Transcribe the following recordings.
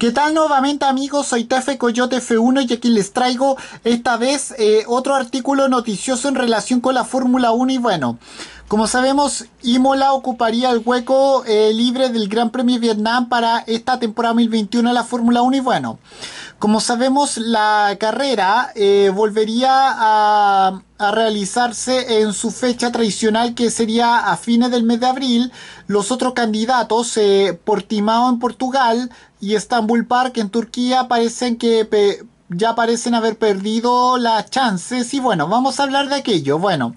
¿Qué tal nuevamente amigos? Soy Tefe Coyote F1 y aquí les traigo esta vez eh, otro artículo noticioso en relación con la Fórmula 1 y bueno, como sabemos, Imola ocuparía el hueco eh, libre del Gran Premio Vietnam para esta temporada 2021 de la Fórmula 1 y bueno, como sabemos, la carrera eh, volvería a, realizarse en su fecha tradicional, que sería a fines del mes de abril. Los otros candidatos, eh, Portimao en Portugal y Estambul Park en Turquía, parecen que ya parecen haber perdido las chances. Y bueno, vamos a hablar de aquello. Bueno.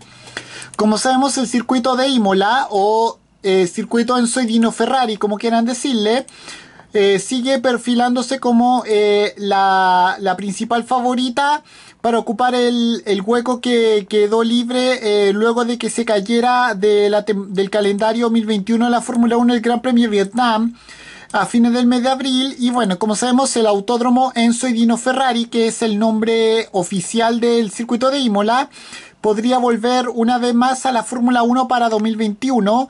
Como sabemos, el circuito de Imola o eh, circuito en y Ferrari, como quieran decirle, eh, sigue perfilándose como eh, la, principal favorita para ocupar el, hueco que quedó libre eh, luego de que se cayera del calendario 2021 de la Fórmula 1 el Gran Premio Vietnam a fines del mes de abril y bueno, como sabemos el autódromo Enzo y Dino Ferrari, que es el nombre oficial del circuito de Imola, podría volver una vez más a la Fórmula 1 para 2021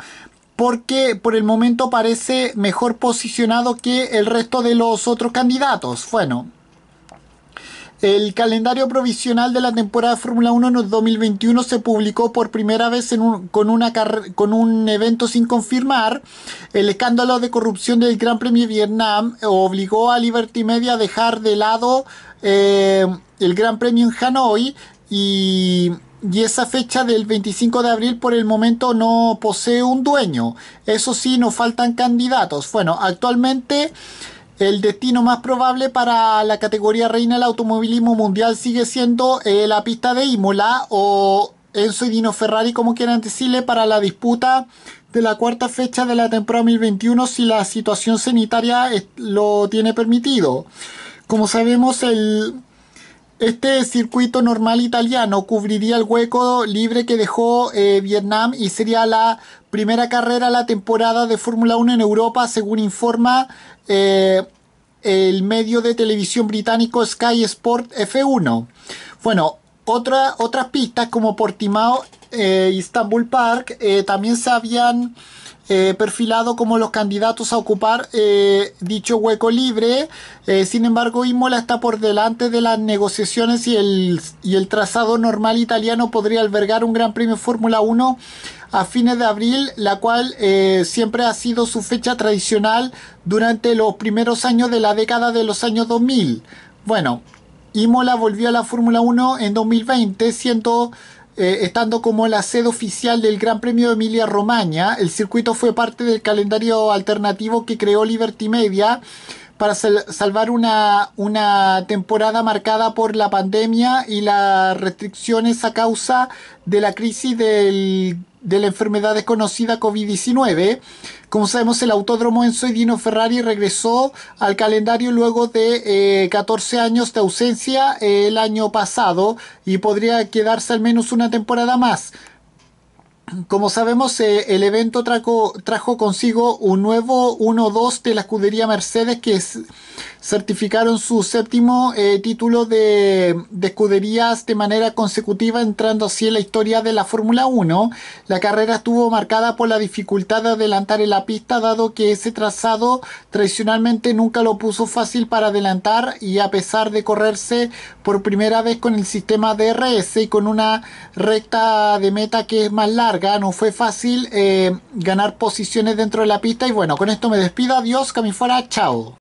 porque por el momento parece mejor posicionado que el resto de los otros candidatos. Bueno, el calendario provisional de la temporada de Fórmula 1 en 2021 se publicó por primera vez con, un evento sin confirmar. El escándalo de corrupción del Gran Premio de Vietnam obligó a Liberty Media a dejar de lado eh, el Gran Premio en Hanoi y y esa fecha del 25 de abril por el momento no posee un dueño. Eso sí, nos faltan candidatos. Bueno, actualmente el destino más probable para la categoría reina del automovilismo mundial sigue siendo eh, la pista de Imola o Enzo y Dino Ferrari, como quieran decirle, para la disputa de la cuarta fecha de la temporada 2021 si la situación sanitaria lo tiene permitido. Como sabemos, este circuito normal italiano cubriría el hueco libre que dejó eh, Vietnam y sería la primera carrera de la temporada de Fórmula 1 en Europa, según informa eh, el medio de televisión británico Sky Sport F1. Bueno, otra, otras pistas como Portimao, e Istanbul Park, eh, también sabían eh, perfilado como los candidatos a ocupar eh, dicho hueco libre. Eh, sin embargo, Imola está por delante de las negociaciones y el, y el trazado normal italiano podría albergar un Gran Premio Fórmula 1 a fines de abril, la cual siempre ha sido su fecha tradicional durante los primeros años de la década de los años 2000. Bueno, Imola volvió a la Fórmula 1 en 2020, siendo eh, estando como la sede oficial del Gran Premio de Emilia Romagna. El circuito fue parte del calendario alternativo que creó Liberty Media para salvar una, una temporada marcada por la pandemia y las restricciones a causa de la crisis de la enfermedad desconocida COVID-19. Como sabemos, el autódromo Enzo y Dino Ferrari regresó al calendario luego de 14 eh, años de ausencia el año pasado y podría quedarse al menos una temporada más. Como sabemos, eh, el evento trajo consigo un nuevo 1-2 de la escudería Mercedes que certificaron su séptimo eh, título de, de, escuderías de manera consecutiva, entrando así en la historia de la Fórmula 1. La carrera estuvo marcada por la dificultad de adelantar en la pista, dado que ese trazado tradicionalmente nunca lo puso fácil para adelantar y a pesar de correrse por primera vez con el sistema DRS y con una recta de meta que es más larga, no fue fácil eh, ganar posiciones dentro de la pista. Y bueno, con esto me despido. Adiós, que Chao.